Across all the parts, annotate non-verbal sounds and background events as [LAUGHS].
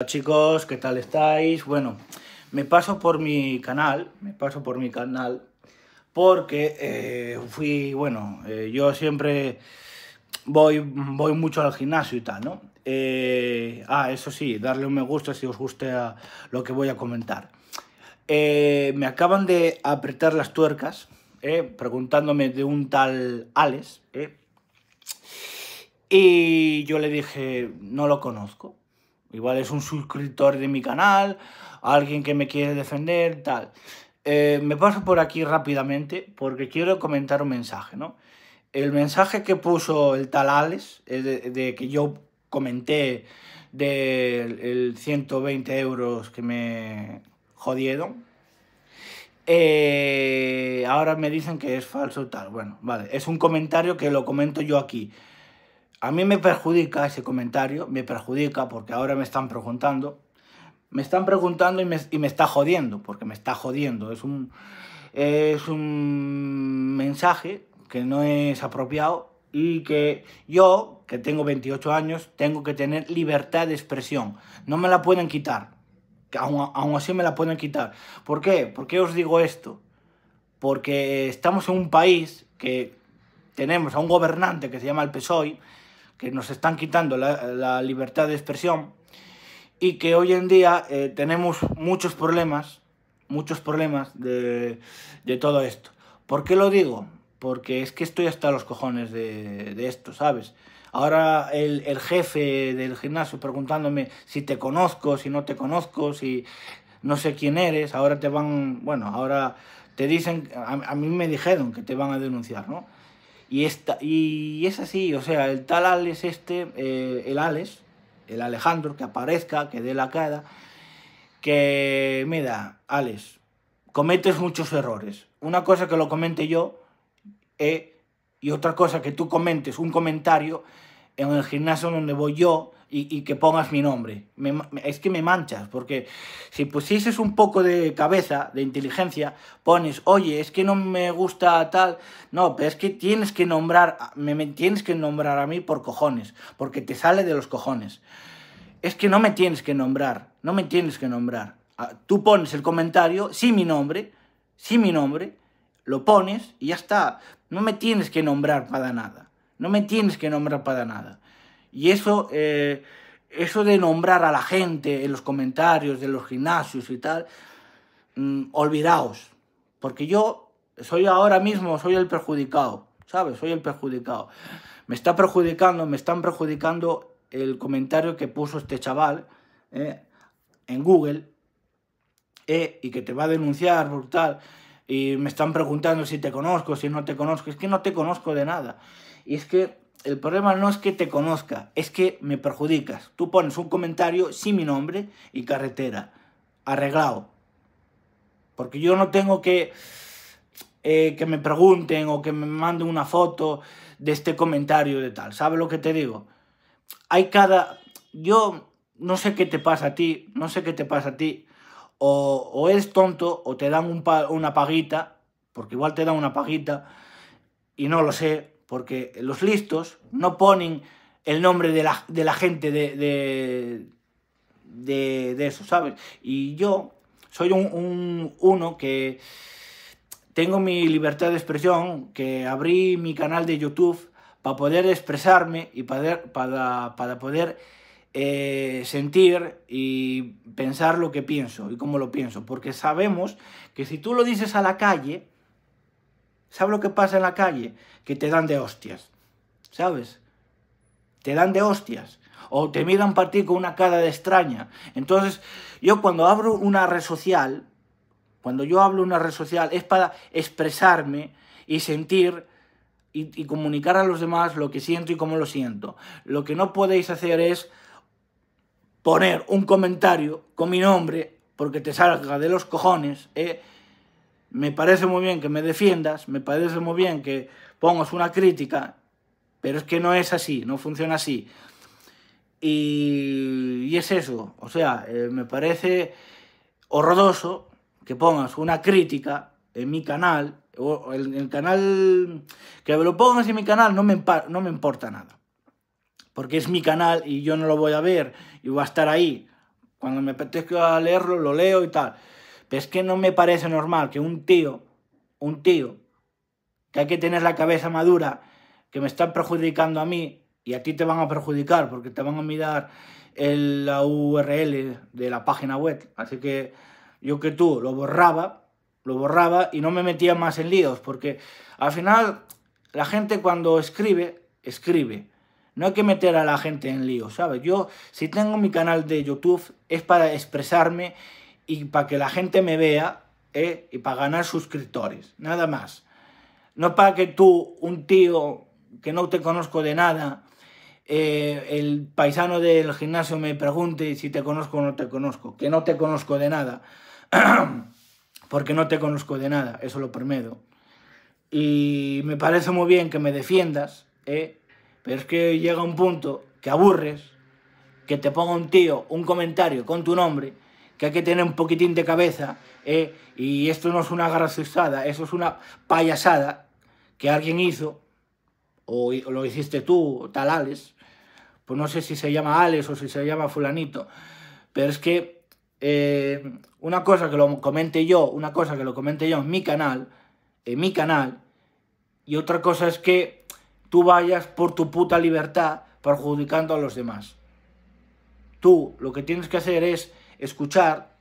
Hola chicos, ¿qué tal estáis? Bueno, me paso por mi canal, me paso por mi canal porque eh, fui, bueno, eh, yo siempre voy, voy mucho al gimnasio y tal, ¿no? Eh, ah, eso sí, darle un me gusta si os gusta lo que voy a comentar. me acaban de apretar las tuercas, preguntándome de un tal Alex, y yo le dije, no lo conozco. Igual es un suscriptor de mi canal, alguien que me quiere defender, tal. Eh, me paso por aquí rápidamente porque quiero comentar un mensaje, ¿no? El mensaje que puso el tal Alex, de, que yo comenté del 120 euros que me jodieron. Eh, ahora me dicen que es falso tal. Bueno, vale. Es un comentario que lo comento yo aquí a mí me perjudica ese comentario, me perjudica porque ahora me están preguntando, me están preguntando y me, está jodiendo, porque me está jodiendo. Es un, es un mensaje que no es apropiado y que yo, que tengo 28 años, tengo que tener libertad de expresión. No me la pueden quitar. Aún, aún así me la pueden quitar. ¿Por qué? ¿Por qué os digo esto? Porque estamos en un país que tenemos a un gobernante que se llama el PSOE, que nos están quitando la, libertad de expresión y que hoy en día eh, tenemos muchos problemas, muchos problemas de, todo esto. ¿Por qué lo digo? Porque es que estoy hasta los cojones de, de esto, ¿sabes? Ahora el, jefe del gimnasio preguntándome si te conozco, si no te conozco, si no sé quién eres, ahora te van, bueno, ahora te dicen, a mí me dijeron que te van a denunciar, ¿no? Y, esta, y es así, o sea, el tal Alex este, eh, el Alex, el Alejandro, que aparezca, que dé la cara, que, da, Alex, cometes muchos errores. Una cosa que lo comente yo eh, y otra cosa que tú comentes, un comentario en el gimnasio donde voy yo, y, que pongas mi nombre. es que me manchas, porque si pusieses un poco de cabeza, de inteligencia, pones, oye, es que no me gusta tal. No, pero es que tienes que nombrar, me, me tienes que nombrar a mí por cojones, porque te sale de los cojones. Es que no me tienes que nombrar, no me tienes que nombrar. Ah, tú pones el comentario, sí mi nombre, sí mi nombre, lo pones y ya está. No me tienes que nombrar para nada. No me tienes que nombrar para nada. Y eso, eh, eso de nombrar a la gente en los comentarios de los gimnasios y tal, mm, olvidaos. Porque yo soy ahora mismo, soy el perjudicado, ¿sabes? Soy el perjudicado. Me está perjudicando, me están perjudicando el comentario que puso este chaval eh, en Google eh, y que te va a denunciar brutal, Y me están preguntando si te conozco, si no te conozco. Es que no te conozco de nada. Y es que el problema no es que te conozca, es que me perjudicas. Tú pones un comentario sin mi nombre y carretera. Arreglado. Porque yo no tengo que eh, que me pregunten o que me manden una foto de este comentario de tal. ¿Sabes lo que te digo? Hay cada... Yo no sé qué te pasa a ti, no sé qué te pasa a ti. O, o eres tonto o te dan un una paguita, porque igual te dan una paguita y no lo sé porque los listos no ponen el nombre de la, gente de, eso, ¿sabes? Y yo soy un, uno que tengo mi libertad de expresión, que abrí mi canal de YouTube para poder expresarme y para, para, poder eh, sentir y pensar lo que pienso y cómo lo pienso. Porque sabemos que si tú lo dices a la calle, ¿Sabes lo que pasa en la calle? Que te dan de hostias, ¿sabes? Te dan de hostias. O te miran partir con una cara de extraña. Entonces, yo cuando abro una red social, cuando yo hablo una red social, es para expresarme y sentir y, comunicar a los demás lo que siento y cómo lo siento. Lo que no podéis hacer es poner un comentario con mi nombre porque te salga de los cojones, ¿eh? me parece muy bien que me defiendas, me parece muy bien que pongas una crítica, pero es que no es así, no funciona así. Y, es eso, o sea, eh, me parece horroroso que pongas una crítica en mi canal, o en el canal, que lo pongas en mi canal no me, no me importa nada, porque es mi canal y yo no lo voy a ver y va a estar ahí. Cuando me apetezca leerlo, lo leo y tal pero es que no me parece normal que un tío, un tío, que hay que tener la cabeza madura, que me están perjudicando a mí y a ti te van a perjudicar porque te van a mirar el, la URL de la página web. Así que yo que tú lo borraba, lo borraba y no me metía más en líos porque al final la gente cuando escribe, escribe. No hay que meter a la gente en líos, ¿sabes? Yo, si tengo mi canal de YouTube, es para expresarme y para que la gente me vea ¿eh? y para ganar suscriptores, nada más. No para que tú, un tío que no te conozco de nada, eh, el paisano del gimnasio me pregunte si te conozco o no te conozco, que no te conozco de nada, [CLEARS THROAT] porque no te conozco de nada, eso lo permedo. Y me parece muy bien que me defiendas, ¿eh? pero es que llega un punto que aburres, que te ponga un tío un comentario con tu nombre, que hay que tener un poquitín de cabeza, eh, y esto no es una graciosidad, eso es una payasada que alguien hizo, o lo hiciste tú, tal Alex, pues no sé si se llama Alex o si se llama fulanito, pero es que eh, una cosa que lo comente yo, una cosa que lo comente yo en mi canal, en mi canal, y otra cosa es que tú vayas por tu puta libertad perjudicando a los demás. Tú lo que tienes que hacer es escuchar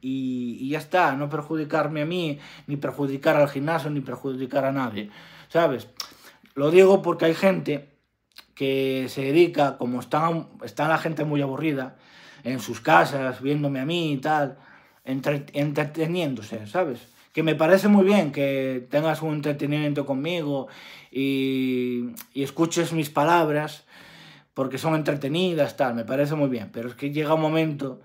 y, ya está, no perjudicarme a mí, ni perjudicar al gimnasio, ni perjudicar a nadie, ¿sabes? Lo digo porque hay gente que se dedica, como está, está la gente muy aburrida, en sus casas, viéndome a mí y tal, entreteniéndose, ¿sabes? que me parece muy bien que tengas un entretenimiento conmigo y, y, escuches mis palabras porque son entretenidas, tal, me parece muy bien, pero es que llega un momento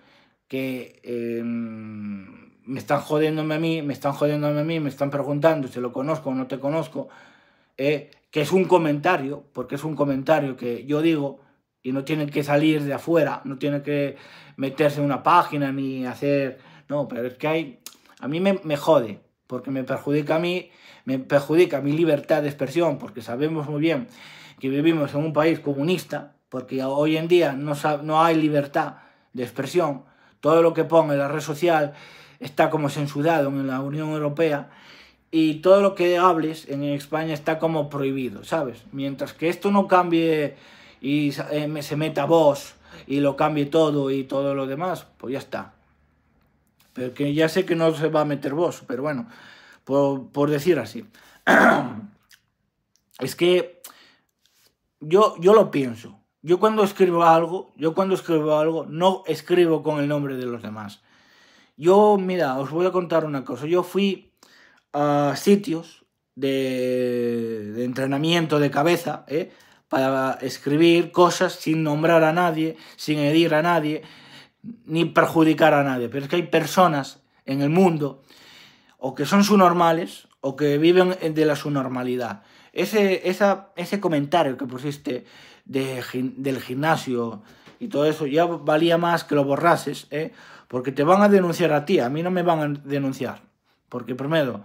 que em, me están jodiéndome a mí, me están jodiéndome a mí, me están preguntando si lo conozco o no te conozco, eh, que es un comentario, porque es un comentario que yo digo y no tiene que salir de afuera, no tiene que meterse en una página ni hacer... No, pero es que hay... A mí me, me jode, porque me perjudica a mí, me perjudica mi libertad de expresión, porque sabemos muy bien que vivimos en un país comunista, porque hoy en día no, no hay libertad de expresión, todo lo que ponga en la red social está como censurado en la Unión Europea y todo lo que hables en España está como prohibido, ¿sabes? Mientras que esto no cambie y se eh, meta vos y lo cambie todo y todo lo demás, pues ya está. Pero que ya sé que no se va a meter vos, pero bueno, por, decir así. [CLEARS THROAT] Es que yo, yo lo pienso. Yo cuando escribo algo, yo cuando escribo algo, no escribo con el nombre de los demás. Yo, mira, os voy a contar una cosa. Yo fui a sitios de, entrenamiento de cabeza, ¿eh? para escribir cosas sin nombrar a nadie, sin herir a nadie, ni perjudicar a nadie. Pero es que hay personas en el mundo o que son subnormales o que viven de la subnormalidad. Ese, esa, ese comentario que pusiste del gimnasio y todo eso, ya valía más que lo borrases, ¿eh? porque te van a denunciar a ti, a mí no me van a denunciar. Porque primero,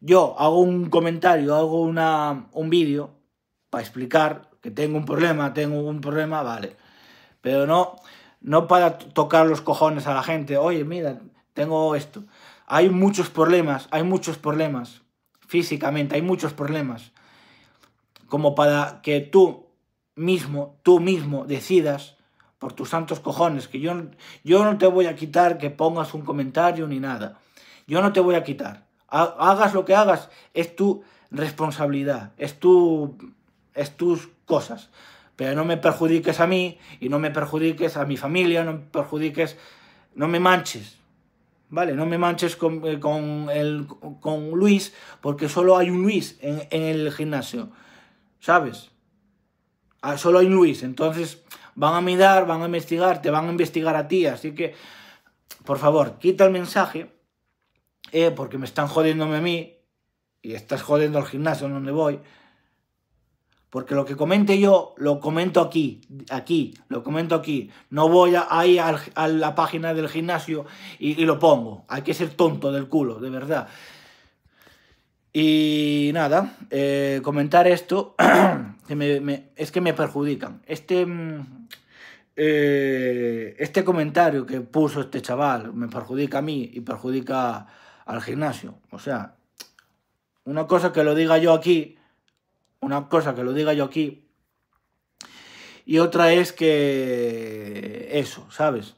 yo hago un comentario, hago una, un vídeo para explicar que tengo un problema, tengo un problema, vale. Pero no, no para tocar los cojones a la gente, oye, mira, tengo esto. Hay muchos problemas, hay muchos problemas físicamente, hay muchos problemas. Como para que tú mismo, tú mismo decidas por tus santos cojones, que yo, yo no te voy a quitar que pongas un comentario ni nada. Yo no te voy a quitar. Hagas lo que hagas, es tu responsabilidad, es, tu, es tus cosas. Pero no me perjudiques a mí y no me perjudiques a mi familia, no me perjudiques, no me manches. ¿Vale? No me manches con, eh, con Luis, porque solo hay un Luis en el gimnasio. ¿Sabes? Ah, solo hay Luis, entonces van a mirar, van a investigar, te van a investigar a ti, así que, por favor, quita el mensaje, eh, porque me están jodiéndome a mí, y estás jodiendo al gimnasio en donde voy, porque lo que comente yo, lo comento aquí, aquí, lo comento aquí. No voy a, ahí a, la página del gimnasio y lo pongo. Hay que ser tonto del culo, de verdad. Y nada, eh, comentar esto, [CLEARS THROAT] es que me perjudican. Este, mm, eh, este comentario que puso este chaval me perjudica a mí y perjudica al gimnasio. O sea, una cosa que lo diga yo aquí, una cosa que lo diga yo aquí, y otra es que eso, ¿sabes?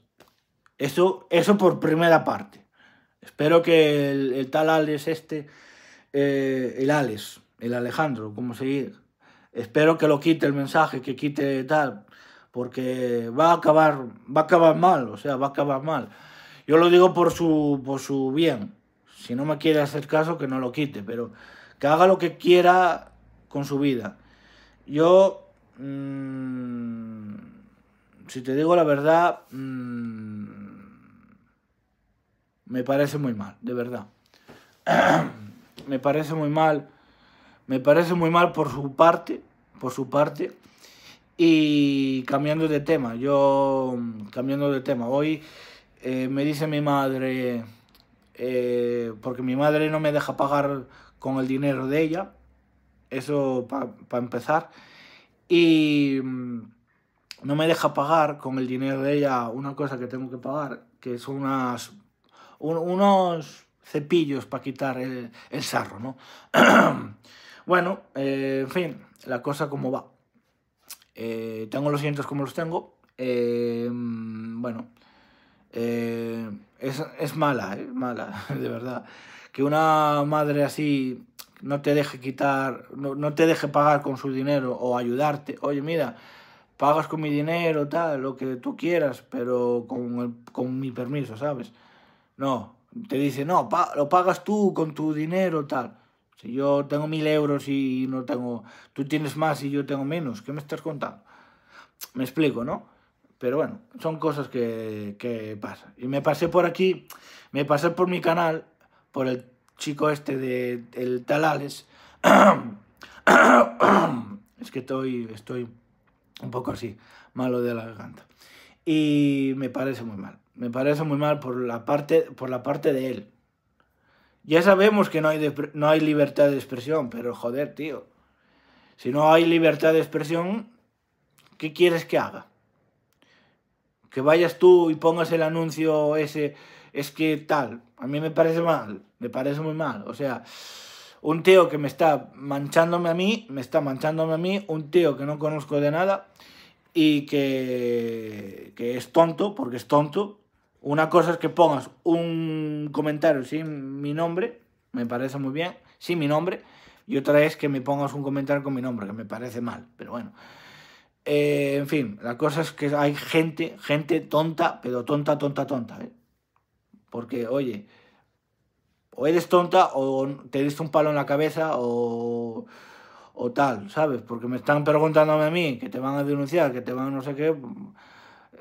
Eso, eso por primera parte. Espero que el, talal tal Alex este eh, el Alex, el Alejandro, como seguir. Espero que lo quite el mensaje, que quite tal, porque va a acabar, va a acabar mal, o sea, va a acabar mal. Yo lo digo por su, por su bien. Si no me quiere hacer caso, que no lo quite, pero que haga lo que quiera con su vida. Yo, mm, si te digo la verdad, mm, me parece muy mal, de verdad. [CLEARS THROAT] me parece muy mal, me parece muy mal por su parte, por su parte. Y cambiando de tema, yo cambiando de tema, hoy eh, me dice mi madre, eh, porque mi madre no me deja pagar con el dinero de ella, eso para empezar, y mm, no me deja pagar con el dinero de ella una cosa que tengo que pagar, que son unas, unos cepillos para quitar el, sarro, ¿no? [CLEARS THROAT] bueno, eh, en fin, la cosa como va. Eh, tengo los dientes como los tengo. Eh, bueno, es, mala, es mala, [LAUGHS] de verdad. Que una madre así no te deje quitar, no, te deje pagar con su dinero o ayudarte. Oye, mira, pagas con mi dinero, tal, lo que tú quieras, pero con, con mi permiso, ¿sabes? No, te dice, no, lo pagas tú con tu dinero, tal. Si yo tengo mil euros y no tengo, tú tienes más y yo tengo menos, ¿qué me estás contando? Me explico, ¿no? Pero bueno, son cosas que, que pasan. Y me pasé por aquí, me pasé por mi canal, por el chico este de Talales. [COUGHS] es que estoy, estoy un poco así, malo de la garganta. Y me parece muy mal. Me parece muy mal por la parte, por la parte de él. Ya sabemos que no hay, no hay libertad de expresión, pero joder, tío. Si no hay libertad de expresión, ¿qué quieres que haga? Que vayas tú y pongas el anuncio ese, es que tal. A mí me parece mal, me parece muy mal. O sea, un tío que me está manchándome a mí, me está manchándome a mí, un tío que no conozco de nada y que, que es tonto, porque es tonto, una cosa es que pongas un comentario sin mi nombre, me parece muy bien, sin mi nombre, y otra es que me pongas un comentario con mi nombre, que me parece mal, pero bueno. Eh, en fin, la cosa es que hay gente, gente tonta, pero tonta, tonta, tonta. ¿eh? Porque, oye, o eres tonta o te diste un palo en la cabeza o, o tal, ¿sabes? Porque me están preguntándome a mí que te van a denunciar, que te van a no sé qué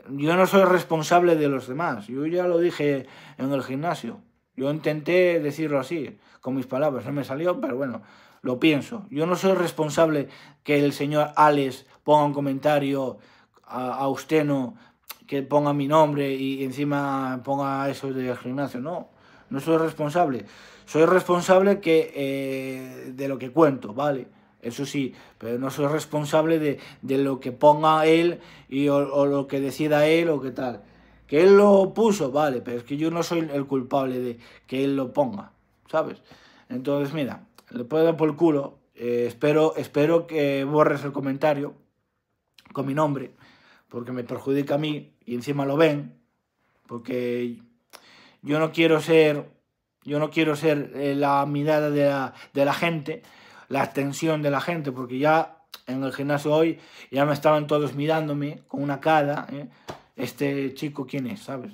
yo no soy responsable de los demás. Yo ya lo dije en el gimnasio. Yo intenté decirlo así, con mis palabras. No me salió, pero bueno, lo pienso. Yo no soy responsable que el señor Alex ponga un comentario a, usted, no, que ponga mi nombre y encima ponga eso del gimnasio. No, no soy responsable. Soy responsable que, eh, de lo que cuento, ¿vale? eso sí, pero no soy responsable de, lo que ponga él y, o, lo que decida él o qué tal. Que él lo puso, vale, pero es que yo no soy el culpable de que él lo ponga, ¿sabes? Entonces, mira, le puedo dar por el culo, eh, espero, espero que borres el comentario con mi nombre, porque me perjudica a mí y encima lo ven, porque yo no quiero ser, yo no quiero ser eh, la mirada de la, de la gente, la atención de la gente, porque ya en el gimnasio hoy ya me estaban todos mirándome con una cara, ¿eh? este chico quién es, ¿sabes?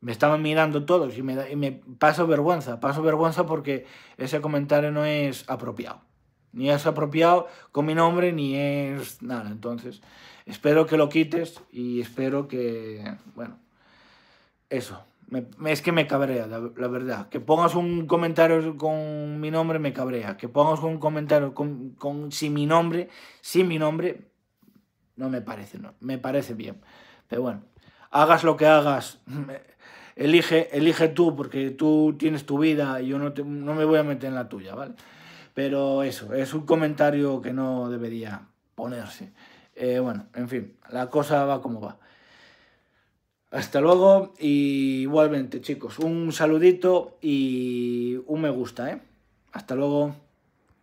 Me estaban mirando todos y me, y me paso vergüenza, paso vergüenza porque ese comentario no es apropiado. Ni es apropiado con mi nombre, ni es nada. Entonces, espero que lo quites y espero que, bueno, eso es que me cabrea, la, verdad. Que pongas un comentario con mi nombre me cabrea. Que pongas un comentario con, sin mi nombre, sin mi nombre, no me parece, no, me parece bien. Pero bueno, hagas lo que hagas, elige, elige tú, porque tú tienes tu vida y yo no, no me voy a meter en la tuya, ¿vale? Pero eso, es un comentario que no debería ponerse. Eh, bueno, en fin, la cosa va como va. Hasta luego y igualmente chicos, un saludito y un me gusta, ¿eh? Hasta luego.